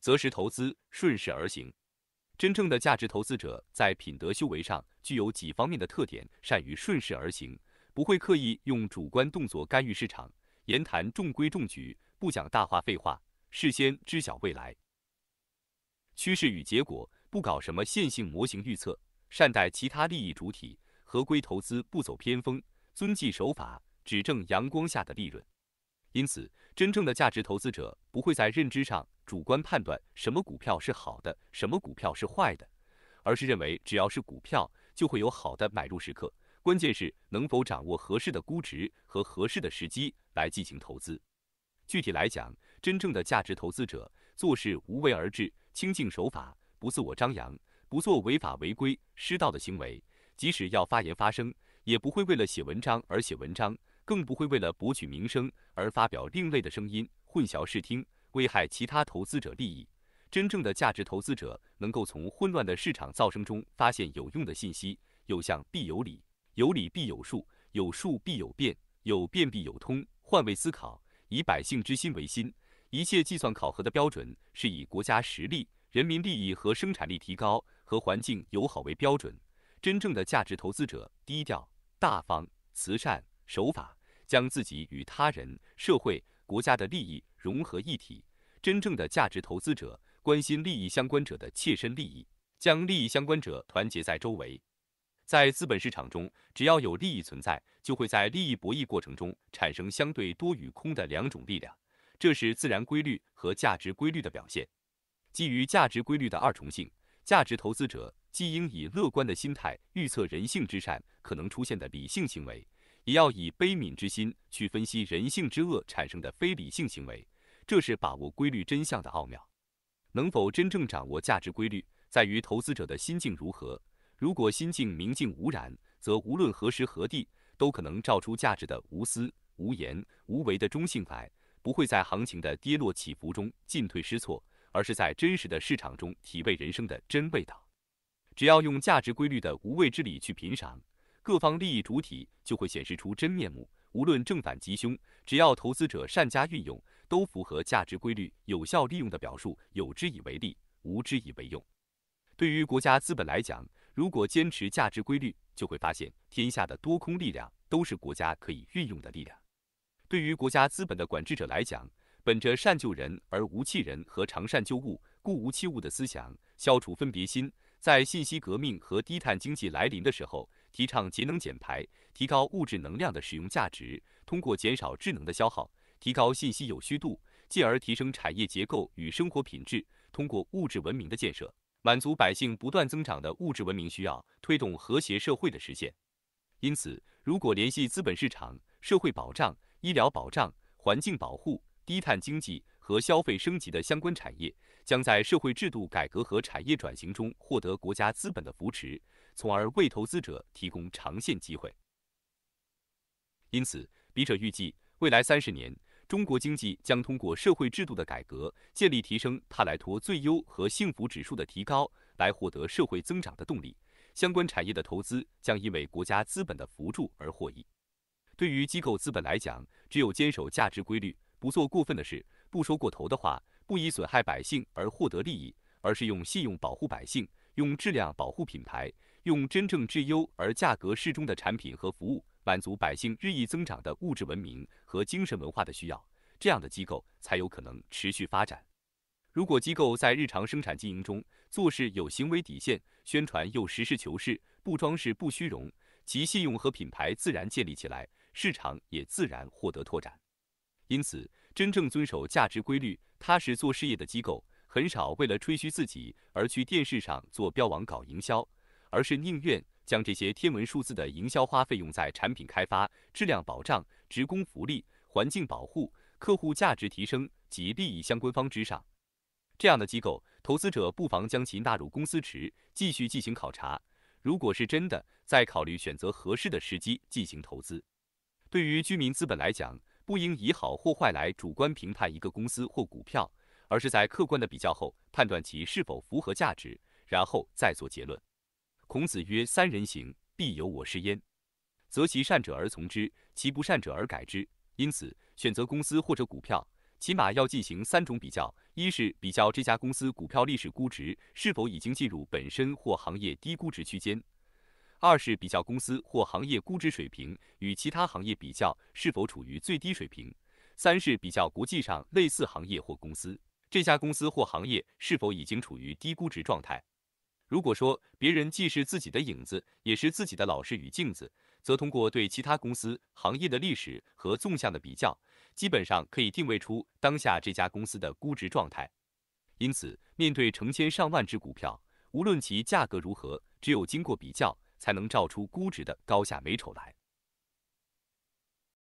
择时投资，顺势而行。真正的价值投资者在品德修为上具有几方面的特点：善于顺势而行，不会刻意用主观动作干预市场；言谈中规中矩，不讲大话废话；事先知晓未来趋势与结果，不搞什么线性模型预测；善待其他利益主体，合规投资，不走偏锋，遵纪守法，只挣阳光下的利润。因此，真正的价值投资者不会在认知上主观判断什么股票是好的，什么股票是坏的，而是认为只要是股票，就会有好的买入时刻，关键是能否掌握合适的估值和合适的时机来进行投资。具体来讲，真正的价值投资者做事无为而治，清静守法，不自我张扬，不做违法违规、失道的行为。即使要发言发声，也不会为了写文章而写文章。更不会为了博取名声而发表另类的声音，混淆视听，危害其他投资者利益。真正的价值投资者能够从混乱的市场噪声中发现有用的信息。有象必有理，有理必有数，有数必有变，有变必有通。换位思考，以百姓之心为心。一切计算考核的标准是以国家实力、人民利益和生产力提高和环境友好为标准。真正的价值投资者低调、大方、慈善、守法。将自己与他人、社会、国家的利益融合一体，真正的价值投资者关心利益相关者的切身利益，将利益相关者团结在周围。在资本市场中，只要有利益存在，就会在利益博弈过程中产生相对多与空的两种力量，这是自然规律和价值规律的表现。基于价值规律的二重性，价值投资者既应以乐观的心态预测人性之善可能出现的理性行为。也要以悲悯之心去分析人性之恶产生的非理性行为，这是把握规律真相的奥妙。能否真正掌握价值规律，在于投资者的心境如何。如果心境明净无染，则无论何时何地，都可能照出价值的无私、无言、无为的中性来，不会在行情的跌落起伏中进退失措，而是在真实的市场中体味人生的真味道。只要用价值规律的无畏之理去品赏。各方利益主体就会显示出真面目，无论正反吉凶，只要投资者善加运用，都符合价值规律，有效利用的表述，有之以为利，无之以为用。对于国家资本来讲，如果坚持价值规律，就会发现天下的多空力量都是国家可以运用的力量。对于国家资本的管制者来讲，本着善救人而无弃人和常善救物，故无弃物的思想，消除分别心，在信息革命和低碳经济来临的时候。提倡节能减排，提高物质能量的使用价值，通过减少智能的消耗，提高信息有序度，进而提升产业结构与生活品质。通过物质文明的建设，满足百姓不断增长的物质文明需要，推动和谐社会的实现。因此，如果联系资本市场、社会保障、医疗保障、环境保护、低碳经济和消费升级的相关产业，将在社会制度改革和产业转型中获得国家资本的扶持。从而为投资者提供长线机会。因此，笔者预计未来三十年，中国经济将通过社会制度的改革、建立、提升帕莱托最优和幸福指数的提高，来获得社会增长的动力。相关产业的投资将因为国家资本的扶助而获益。对于机构资本来讲，只有坚守价值规律，不做过分的事，不说过头的话，不以损害百姓而获得利益，而是用信用保护百姓，用质量保护品牌。用真正质优而价格适中的产品和服务，满足百姓日益增长的物质文明和精神文化的需要，这样的机构才有可能持续发展。如果机构在日常生产经营中做事有行为底线，宣传又实事求是，不装饰不虚荣，其信用和品牌自然建立起来，市场也自然获得拓展。因此，真正遵守价值规律、踏实做事业的机构，很少为了吹嘘自己而去电视上做标王搞营销。而是宁愿将这些天文数字的营销花费用在产品开发、质量保障、职工福利、环境保护、客户价值提升及利益相关方之上。这样的机构，投资者不妨将其纳入公司池，继续进行考察。如果是真的，再考虑选择合适的时机进行投资。对于居民资本来讲，不应以好或坏来主观评判一个公司或股票，而是在客观的比较后判断其是否符合价值，然后再做结论。孔子曰：“三人行，必有我师焉。择其善者而从之，其不善者而改之。”因此，选择公司或者股票，起码要进行三种比较：一是比较这家公司股票历史估值是否已经进入本身或行业低估值区间；二是比较公司或行业估值水平与其他行业比较是否处于最低水平；三是比较国际上类似行业或公司，这家公司或行业是否已经处于低估值状态。如果说别人既是自己的影子，也是自己的老师与镜子，则通过对其他公司行业的历史和纵向的比较，基本上可以定位出当下这家公司的估值状态。因此，面对成千上万只股票，无论其价格如何，只有经过比较，才能照出估值的高下美丑来。